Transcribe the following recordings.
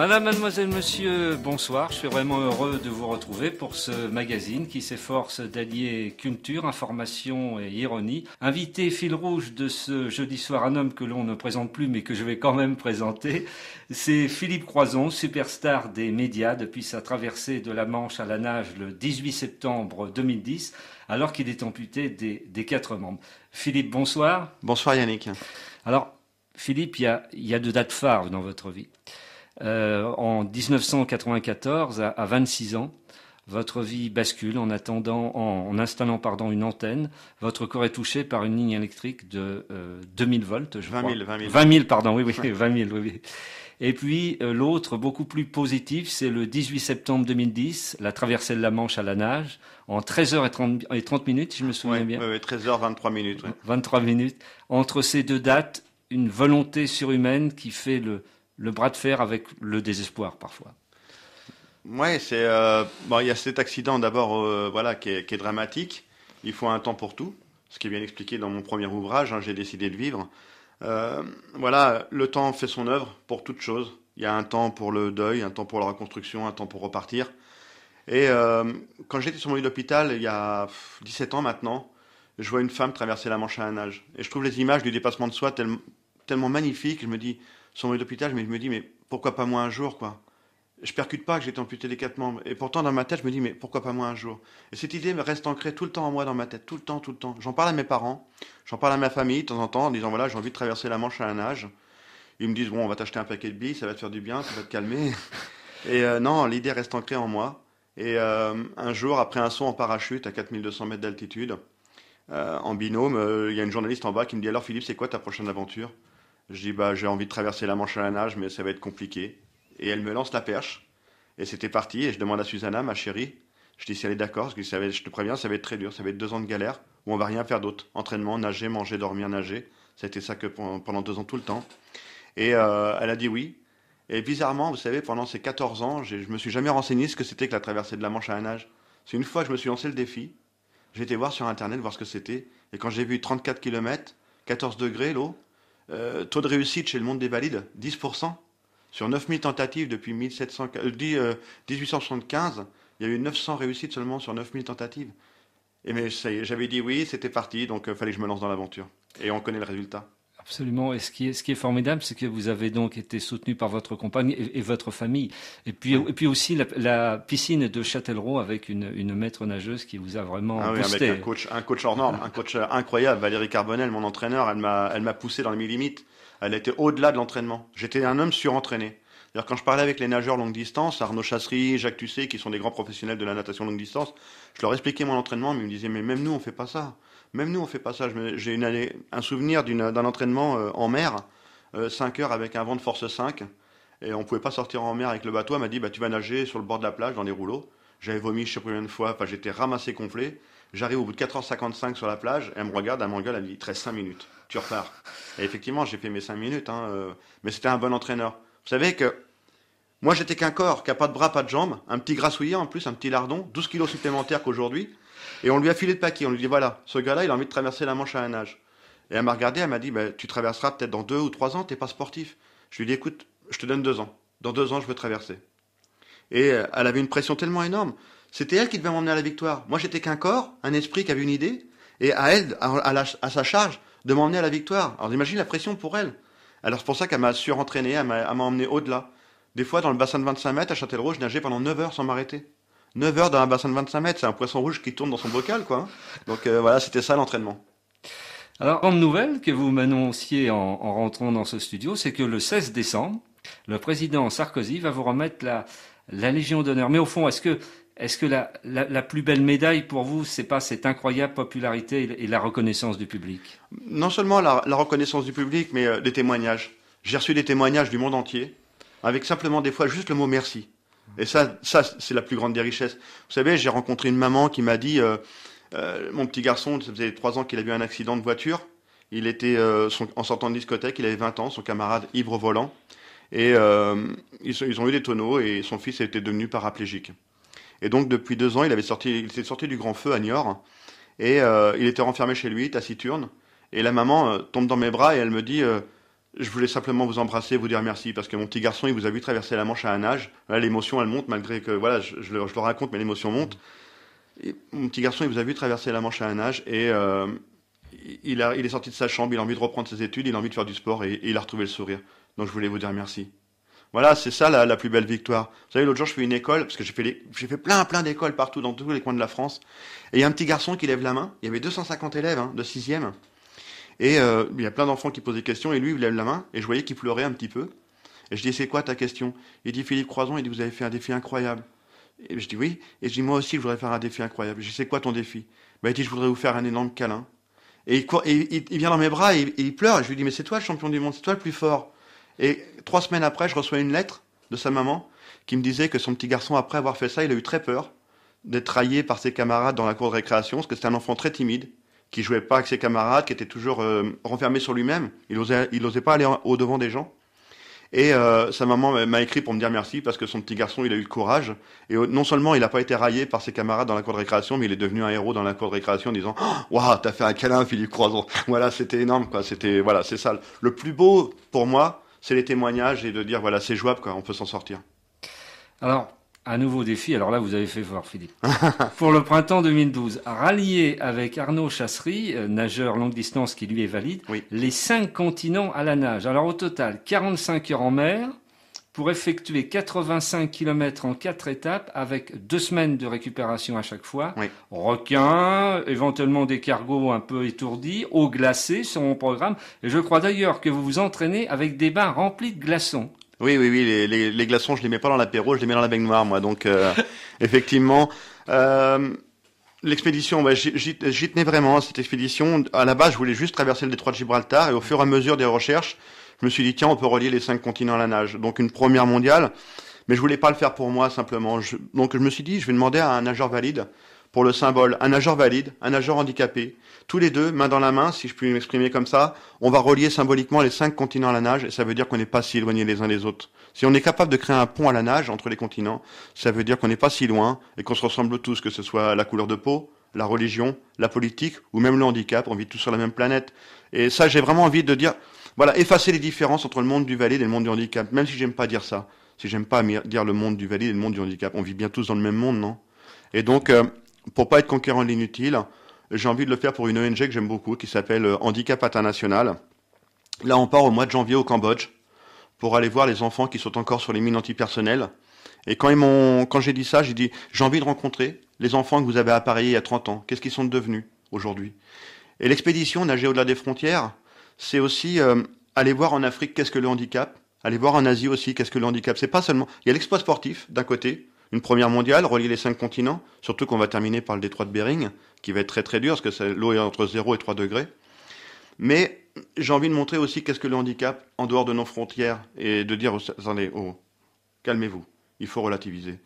Madame, mademoiselle, monsieur, bonsoir. Je suis vraiment heureux de vous retrouver pour ce magazine qui s'efforce d'allier culture, information et ironie. Invité fil rouge de ce jeudi soir, un homme que l'on ne présente plus mais que je vais quand même présenter, c'est Philippe Croison, superstar des médias depuis sa traversée de la Manche à la nage le 18 septembre 2010 alors qu'il est amputé des, quatre membres. Philippe, bonsoir. Bonsoir Yannick. Alors, Philippe, il y a, y a deux dates phares dans votre vie. Euh, en 1994, à, 26 ans, votre vie bascule en, attendant, en, installant pardon, une antenne. Votre corps est touché par une ligne électrique de 2000 euh, volts, je 20 000, 20 000. 20 000, pardon, oui, oui, 20 000, oui. oui. Et puis euh, l'autre, beaucoup plus positif, c'est le 18 septembre 2010, la traversée de la Manche à la nage, en 13h30 et 30 minutes, je me souviens bien. Oui, 13h23 minutes. 23 minutes. Entre ces deux dates, une volonté surhumaine qui fait le le bras de fer avec le désespoir parfois. Oui, c'est euh, Il y a cet accident d'abord, euh, voilà, qui est, dramatique. Il faut un temps pour tout, ce qui est bien expliqué dans mon premier ouvrage. Hein, J'ai décidé de vivre. Euh, voilà, le temps fait son œuvre pour toute chose. Il y a un temps pour le deuil, un temps pour la reconstruction, un temps pour repartir. Et quand j'étais sur mon lit d'hôpital, il y a 17 ans maintenant, je vois une femme traverser la Manche à un âge. Et je trouve les images du dépassement de soi tellement, tellement magnifiques. Je me dis, son lit d'hôpital, mais je me dis, mais pourquoi pas moi un jour, quoi Je percute pas que j'ai été amputé des quatre membres. Et pourtant, dans ma tête, je me dis, mais pourquoi pas moi un jour Et cette idée me reste ancrée tout le temps en moi, dans ma tête, tout le temps, tout le temps. J'en parle à mes parents, j'en parle à ma famille de temps en temps, en disant, voilà, j'ai envie de traverser la Manche à la nage. Ils me disent, bon, on va t'acheter un paquet de billes, ça va te faire du bien, ça va te calmer. Et euh, non, l'idée reste ancrée en moi. Et euh, un jour, après un saut en parachute à 4200 mètres d'altitude, euh, en binôme, il y a une journaliste en bas qui me dit, alors Philippe, c'est quoi ta prochaine aventure je dis bah, j'ai envie de traverser la Manche à la nage, mais ça va être compliqué. Et elle me lance la perche. Et c'était parti. Et je demande à Susanna, ma chérie, je dis si elle est d'accord, parce que je te préviens, ça va être très dur, ça va être deux ans de galère où on va rien faire d'autre. Entraînement, nager, manger, dormir, nager. C'était ça que pendant deux ans tout le temps. Et euh, elle a dit oui. Et bizarrement, vous savez, pendant ces 14 ans, je me suis jamais renseigné ce que c'était que la traversée de la Manche à la nage. C'est une fois que je me suis lancé le défi, j'ai été voir sur internet voir ce que c'était. Et quand j'ai vu 34 km, 14 degrés l'eau, euh, taux de réussite chez le monde des valides, 10%. Sur 9000 tentatives depuis 1700, euh, 1875, euh, il y a eu 900 réussites seulement sur 9000 tentatives. Et mais j'avais dit oui, c'était parti, donc il euh, fallait que je me lance dans l'aventure. Et on connaît le résultat. Absolument. Et ce qui est, formidable, c'est que vous avez donc été soutenu par votre compagne et, votre famille. Et puis, aussi la, piscine de Châtellerault avec une, maître nageuse qui vous a vraiment ah un coach, hors norme, un coach euh, incroyable, Valérie Carbonel, mon entraîneur. Elle m'a, poussé dans les limites. Elle était au-delà de l'entraînement. J'étais un homme surentraîné. D'ailleurs, quand je parlais avec les nageurs longue distance, Arnaud Chassery, Jacques Tussé, qui sont des grands professionnels de la natation longue distance, je leur expliquais mon entraînement, mais ils me disaient, mais même nous, on ne fait pas ça. Même nous, on fait pas ça. J'ai un souvenir d'un entraînement euh, en mer, 5 euh, heures avec un vent de force 5, et on ne pouvait pas sortir en mer avec le bateau. Elle m'a dit, bah, tu vas nager sur le bord de la plage, dans les rouleaux. J'avais vomi, je sais de fois, j'étais ramassé gonflé. J'arrive au bout de 4h55 sur la plage, elle me regarde, elle m'engueule, elle me dit, 13, 5 minutes, tu repars. Et effectivement, j'ai fait mes 5 minutes, hein, euh, mais c'était un bon entraîneur. Vous savez que moi, j'étais qu'un corps qui n'a pas de bras, pas de jambes, un petit grassouillet en plus, un petit lardon, 12 kilos supplémentaires qu'aujourd'hui. Et on lui a filé de paquet. On lui dit voilà, ce gars-là, il a envie de traverser la Manche à un âge. Et elle m'a regardé, elle m'a dit bah, tu traverseras peut-être dans deux ou trois ans, t'es pas sportif. Je lui ai dit écoute, je te donne deux ans. Dans deux ans, je veux traverser. Et euh, elle avait une pression tellement énorme. C'était elle qui devait m'emmener à la victoire. Moi, j'étais qu'un corps, un esprit qui avait une idée, et à elle, à, sa charge, de m'emmener à la victoire. Alors, imagine la pression pour elle. Alors, c'est pour ça qu'elle m'a surentraîné, elle m'a emmené au-delà. Des fois, dans le bassin de 25 mètres, à Châtellerault, je nageais pendant 9 heures sans m'arrêter. 9 heures dans un bassin de 25 mètres, c'est un poisson rouge qui tourne dans son bocal, quoi. Hein. Donc euh, voilà, c'était ça l'entraînement. Alors, grande nouvelle que vous m'annonciez en, rentrant dans ce studio, c'est que le 16 décembre, le président Sarkozy va vous remettre la, Légion d'honneur. Mais au fond, est-ce que, est que la, plus belle médaille pour vous, c'est pas cette incroyable popularité et, la reconnaissance du public Non seulement la, reconnaissance du public, mais les euh, témoignages. J'ai reçu des témoignages du monde entier, avec simplement des fois juste le mot merci. Et ça, ça c'est la plus grande des richesses. Vous savez, j'ai rencontré une maman qui m'a dit, euh, euh, mon petit garçon, ça faisait trois ans qu'il a eu un accident de voiture. Il était euh, en sortant de discothèque, il avait 20 ans, son camarade ivre volant. Et ils, ont eu des tonneaux et son fils était devenu paraplégique. Et donc depuis deux ans, il avait sorti, il s'est sorti du grand feu à Niort et il était renfermé chez lui, taciturne. Et la maman tombe dans mes bras et elle me dit je voulais simplement vous embrasser, vous dire merci, parce que mon petit garçon, il vous a vu traverser la Manche à un âge. l'émotion, elle monte, malgré que, voilà, je, le, raconte, mais l'émotion monte. mon petit garçon, il vous a vu traverser la Manche à un âge, et euh, il, est sorti de sa chambre, il a envie de reprendre ses études, il a envie de faire du sport, et, il a retrouvé le sourire. Donc je voulais vous dire merci. Voilà, c'est ça la, plus belle victoire. Vous savez, l'autre jour, je fais une école, parce que j'ai fait, fait plein, plein d'écoles partout, dans tous les coins de la France. Et il y a un petit garçon qui lève la main. Il y avait 250 élèves hein, de 6e. Et euh, il y a plein d'enfants qui posaient des questions, et lui, il lève la main, et je voyais qu'il pleurait un petit peu. Et je dis, c'est quoi ta question Il dit, Philippe Croison, il vous avez fait un défi incroyable. Et je dis, oui. Et je dis, moi aussi, je voudrais faire un défi incroyable. Je dis, c'est quoi ton défi bah, Il dit, je voudrais vous faire un énorme câlin. Et il, vient dans mes bras et, il pleure. Et je lui dis, mais c'est toi le champion du monde, c'est toi le plus fort. Et trois semaines après, je reçois une lettre de sa maman qui me disait que son petit garçon, après avoir fait ça, il a eu très peur d'être trahi par ses camarades dans la cour de récréation, parce que c'était un enfant très timide, qui jouait pas avec ses camarades, qui était toujours euh, renfermé sur lui-même. Il osait, il osait pas aller au devant des gens. Et euh, sa maman m'a écrit pour me dire merci parce que son petit garçon, il a eu le courage. Et euh, non seulement il n'a pas été raillé par ses camarades dans la cour de récréation, mais il est devenu un héros dans la cour de récréation en disant oh, Waouh, t'as fait un câlin, Philippe Croison. voilà, c'était énorme, quoi. C'était, voilà, c'est ça. Le plus beau pour moi, c'est les témoignages et de dire Voilà, c'est jouable, quoi, on peut s'en sortir. Alors, un nouveau défi, alors là vous avez fait voir Philippe. Pour le printemps 2012, rallier avec Arnaud Chassery, euh, nageur longue distance qui lui est valide, les cinq continents à la nage. Alors au total, 45 heures en mer pour effectuer 85 km en quatre étapes avec deux semaines de récupération à chaque fois. Requins, éventuellement des cargos un peu étourdis, eau glacée sur mon programme. Et je crois d'ailleurs que vous vous entraînez avec des bains remplis de glaçons. Oui, oui, oui. Les, glaçons, je les mets pas dans l'apéro, je les mets dans la baignoire, moi. Donc, euh, effectivement. Euh, l'expédition, bah, j'y tenais vraiment cette expédition. À la base, je voulais juste traverser le détroit de Gibraltar et au fur et à mesure des recherches, je me suis dit tiens, on peut relier les cinq continents à la nage. Donc une première mondiale, mais je voulais pas le faire pour moi simplement. donc je me suis dit je vais demander à un nageur valide pour le symbole un nageur valide, un nageur handicapé. Tous les deux, main dans la main, si je puis m'exprimer comme ça, on va relier symboliquement les cinq continents à la nage, et ça veut dire qu'on n'est pas si éloignés les uns des autres. Si on est capable de créer un pont à la nage entre les continents, ça veut dire qu'on n'est pas si loin, et qu'on se ressemble tous, que ce soit la couleur de peau, la religion, la politique, ou même le handicap, on vit tous sur la même planète. Et ça, j'ai vraiment envie de dire, voilà, effacer les différences entre le monde du valide et le monde du handicap, même si j'aime pas dire ça. Si j'aime pas dire le monde du valide et le monde du handicap, on vit bien tous dans le même monde, non Et donc, euh, pour pas être conquérant de l'inutile, j'ai envie de le faire pour une ONG que j'aime beaucoup qui s'appelle euh, Handicap International. Là, on part au mois de janvier au Cambodge pour aller voir les enfants qui sont encore sur les mines antipersonnelles. Et quand j'ai dit ça, j'ai dit, j'ai envie de rencontrer les enfants que vous avez appareillés il y a 30 ans. Qu'est-ce qu'ils sont devenus aujourd'hui? Et l'expédition Nager au-delà des frontières, c'est aussi euh, aller voir en Afrique qu'est-ce que le handicap, aller voir en Asie aussi qu'est-ce que le handicap. C'est pas seulement, il y a l'exploit sportif d'un côté, une première mondiale, relier les cinq continents, surtout qu'on va terminer par le détroit de Bering, qui va être très très dur, parce que l'eau est entre 0 et 3 degrés. Mais j'ai envie de montrer aussi qu'est-ce que le handicap en dehors de nos frontières, et de dire, attendez, calmez-vous, il faut relativiser.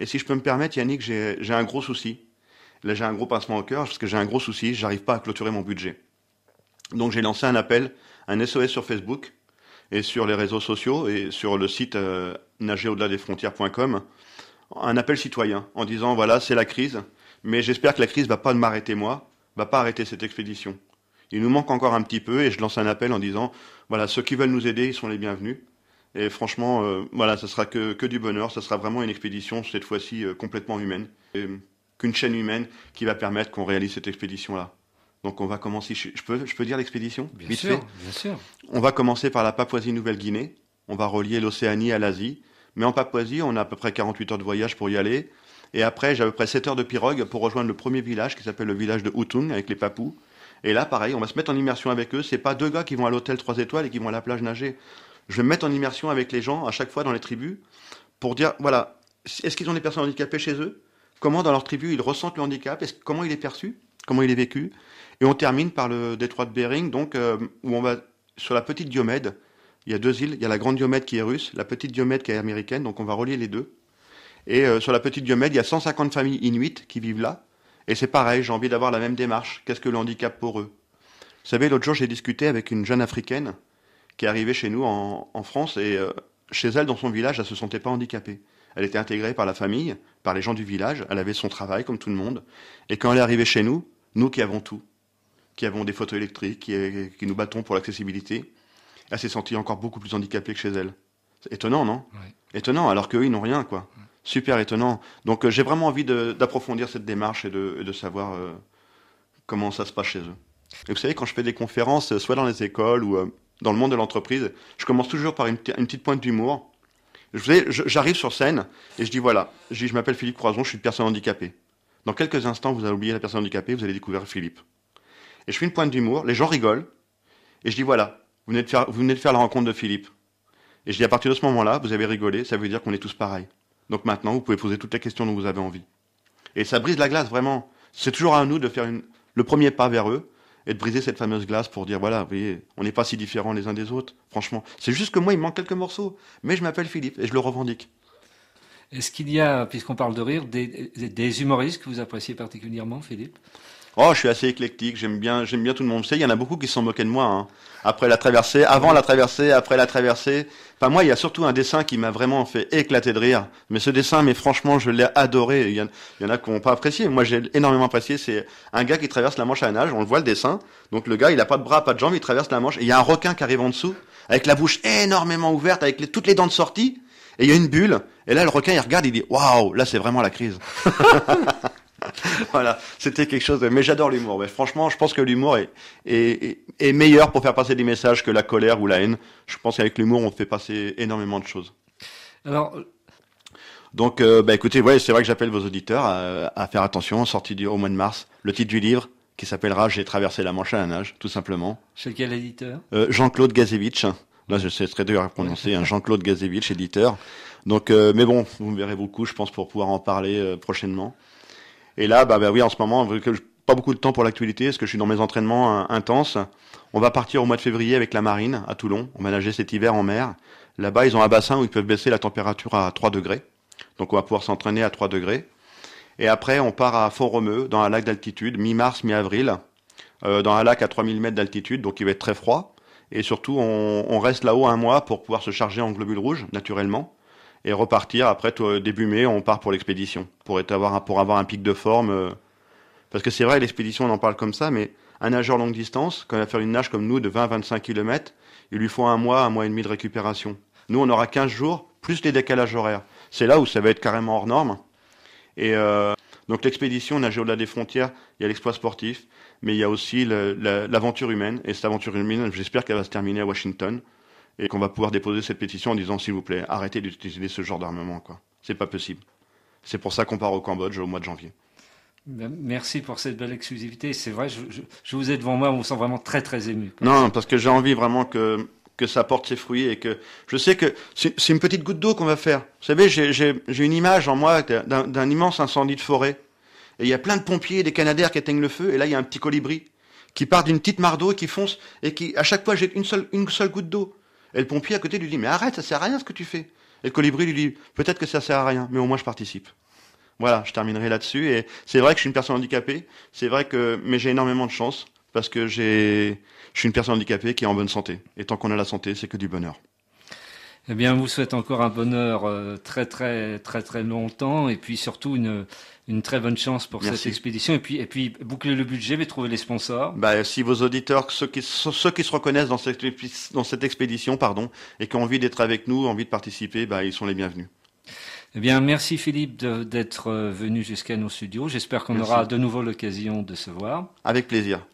Et si je peux me permettre, Yannick, j'ai un gros souci. Là, j'ai un gros pincement au cœur, parce que j'ai un gros souci, j'arrive pas à clôturer mon budget. Donc j'ai lancé un appel, un SOS sur Facebook, et sur les réseaux sociaux et sur le site euh, nagerau-delà-des-frontières.com un appel citoyen en disant voilà, c'est la crise, mais j'espère que la crise va pas m'arrêter moi, va pas arrêter cette expédition. Il nous manque encore un petit peu et je lance un appel en disant voilà, ceux qui veulent nous aider, ils sont les bienvenus. Et franchement, euh, voilà, ce sera que, du bonheur, ce sera vraiment une expédition cette fois-ci euh, complètement humaine, euh, qu'une chaîne humaine qui va permettre qu'on réalise cette expédition-là. Donc on va commencer, je, peux, je peux dire l'expédition Bien sûr, bien sûr. On va commencer par la Papouasie-Nouvelle-Guinée, on va relier l'Océanie à l'Asie, mais en Papouasie, on a à peu près 48 heures de voyage pour y aller. Et après, j'ai à peu près 7 heures de pirogue pour rejoindre le premier village qui s'appelle le village de Hutung avec les Papous. Et là, pareil, on va se mettre en immersion avec eux. C'est pas deux gars qui vont à l'hôtel 3 étoiles et qui vont à la plage nager. Je vais me mettre en immersion avec les gens à chaque fois dans les tribus pour dire voilà, est-ce qu'ils ont des personnes handicapées chez eux Comment dans leur tribu ils ressentent le handicap est Comment il est perçu Comment il est vécu Et on termine par le détroit de Bering, donc euh, où on va sur la petite Diomède, il y a deux îles. Il y a la Grande Diomède qui est russe, la Petite Diomède qui est américaine. Donc on va relier les deux. Et euh, sur la Petite Diomède, il y a 150 familles inuites qui vivent là. Et c'est pareil, j'ai envie d'avoir la même démarche. Qu'est-ce que le handicap pour eux Vous savez, l'autre jour, j'ai discuté avec une jeune africaine qui est arrivée chez nous en, France. Et euh, chez elle, dans son village, elle ne se sentait pas handicapée. Elle était intégrée par la famille, par les gens du village. Elle avait son travail, comme tout le monde. Et quand elle est arrivée chez nous, nous qui avons tout, qui avons des photos électriques, qui nous battons pour l'accessibilité, elle s'est sentie encore beaucoup plus handicapée que chez elle. Étonnant, non Étonnant, alors qu'eux, ils n'ont rien, quoi. Super étonnant. Donc euh, j'ai vraiment envie d'approfondir cette démarche et de, savoir euh, comment ça se passe chez eux. Et vous savez, quand je fais des conférences, euh, soit dans les écoles ou dans le monde de l'entreprise, je commence toujours par une, petite pointe d'humour. J'arrive sur scène et je dis voilà, je, je m'appelle Philippe Croison, je suis une personne handicapée. Dans quelques instants, vous allez oublier la personne handicapée, vous allez découvrir Philippe. Et je fais une pointe d'humour, les gens rigolent, et je dis voilà, vous venez, de faire, la rencontre de Philippe. Et je dis à partir de ce moment-là, vous avez rigolé, ça veut dire qu'on est tous pareils. Donc maintenant, vous pouvez poser toutes les questions dont vous avez envie. Et ça brise la glace, vraiment. C'est toujours à nous de faire le premier pas vers eux et de briser cette fameuse glace pour dire, voilà, vous voyez, on n'est pas si différents les uns des autres, franchement. C'est juste que moi, il manque quelques morceaux. Mais je m'appelle Philippe et je le revendique. Est-ce qu'il y a, puisqu'on parle de rire, des, humoristes que vous appréciez particulièrement, Philippe Oh, je suis assez éclectique, j'aime bien, j'aime bien tout le monde. Vous savez, il y en a beaucoup qui sont moqués de moi. Hein. Après la traversée, avant la traversée, après la traversée. Enfin, moi, il y a surtout un dessin qui m'a vraiment fait éclater de rire. Mais ce dessin, mais franchement, je l'ai adoré. Il y, en, a qui n'ont pas apprécié. Moi, j'ai énormément apprécié. C'est un gars qui traverse la Manche à un âge. On le voit le dessin. Donc le gars, il n'a pas de bras, pas de jambes, il traverse la Manche. Et il y a un requin qui arrive en dessous, avec la bouche énormément ouverte, avec toutes les dents de sortie. Et il y a une bulle. Et là, le requin, il regarde, il dit, waouh, là, c'est vraiment la crise. voilà, c'était quelque chose. Mais j'adore l'humour. Mais franchement, je pense que l'humour est, est, meilleur pour faire passer des messages que la colère ou la haine. Je pense qu'avec l'humour, on fait passer énormément de choses. Alors. Euh, Donc, euh, bah, écoutez, ouais, c'est vrai que j'appelle vos auditeurs à, faire attention. Sortie du, au mois de mars, le titre du livre qui s'appellera J'ai traversé la Manche à la nage, tout simplement. Chez quel éditeur euh, Jean-Claude Gazevitch. Là, je sais très dur à prononcer, hein. Jean-Claude Gazevitch, éditeur. Donc, mais bon, vous me verrez beaucoup, je pense, pour pouvoir en parler prochainement. Et là, bah, bah, oui, en ce moment, vu que je pas beaucoup de temps pour l'actualité parce que je suis dans mes entraînements euh, intenses. On va partir au mois de février avec la marine à Toulon. On va nager cet hiver en mer. Là-bas, ils ont un bassin où ils peuvent baisser la température à 3 degrés. Donc on va pouvoir s'entraîner à 3 degrés. Et après, on part à Font-Romeu, dans un lac d'altitude, mi-mars, mi-avril, euh, dans un lac à 3000 mètres d'altitude, donc il va être très froid. Et surtout, on, on reste là-haut un mois pour pouvoir se charger en globules rouges, naturellement et repartir après début mai, on part pour l'expédition pour être, avoir pour avoir un pic de forme. Euh. Parce que c'est vrai, l'expédition, on en parle comme ça, mais un nageur longue distance, quand il va faire une nage comme nous de 20-25 km, il lui faut un mois, un mois et demi de récupération. Nous, on aura 15 jours, plus les décalages horaires. C'est là où ça va être carrément hors norme. Et euh, donc l'expédition, nager au-delà des frontières, il y a l'exploit sportif, mais il y a aussi l'aventure humaine. Et cette aventure humaine, j'espère qu'elle va se terminer à Washington et qu'on va pouvoir déposer cette pétition en disant s'il vous plaît, arrêtez d'utiliser ce genre d'armement. Quoi. C'est pas possible. C'est pour ça qu'on part au Cambodge au mois de janvier. Ben, merci pour cette belle exclusivité. C'est vrai, je, je, vous ai devant moi, on vous sent vraiment très très ému. Non, parce que j'ai envie vraiment que que ça porte ses fruits et que je sais que c'est une petite goutte d'eau qu'on va faire. Vous savez, j'ai une image en moi d'un immense incendie de forêt. Et il y a plein de pompiers, des Canadaires qui éteignent le feu, et là il y a un petit colibri qui part d'une petite mare d'eau et qui fonce, et qui, à chaque fois, j'ai une seule, une seule goutte d'eau. Et le pompier à côté lui dit, mais arrête, ça sert à rien ce que tu fais. Et le colibri lui dit, peut-être que ça sert à rien, mais au moins je participe. Voilà, je terminerai là-dessus. Et c'est vrai que je suis une personne handicapée. C'est vrai que, mais j'ai énormément de chance parce que j'ai, je suis une personne handicapée qui est en bonne santé. Et tant qu'on a la santé, c'est que du bonheur. Eh bien, vous souhaite encore un bonheur euh, très très très très longtemps et puis surtout une une très bonne chance pour cette expédition et puis et puis boucler le budget, mais trouver les sponsors. Bah, si vos auditeurs, ceux qui ceux qui se reconnaissent dans cette dans cette expédition, pardon, et qui ont envie d'être avec nous, envie de participer, bah, ils sont les bienvenus. Eh bien, merci Philippe d'être euh, venu jusqu'à nos studios. J'espère qu'on aura de nouveau l'occasion de se voir. Avec plaisir.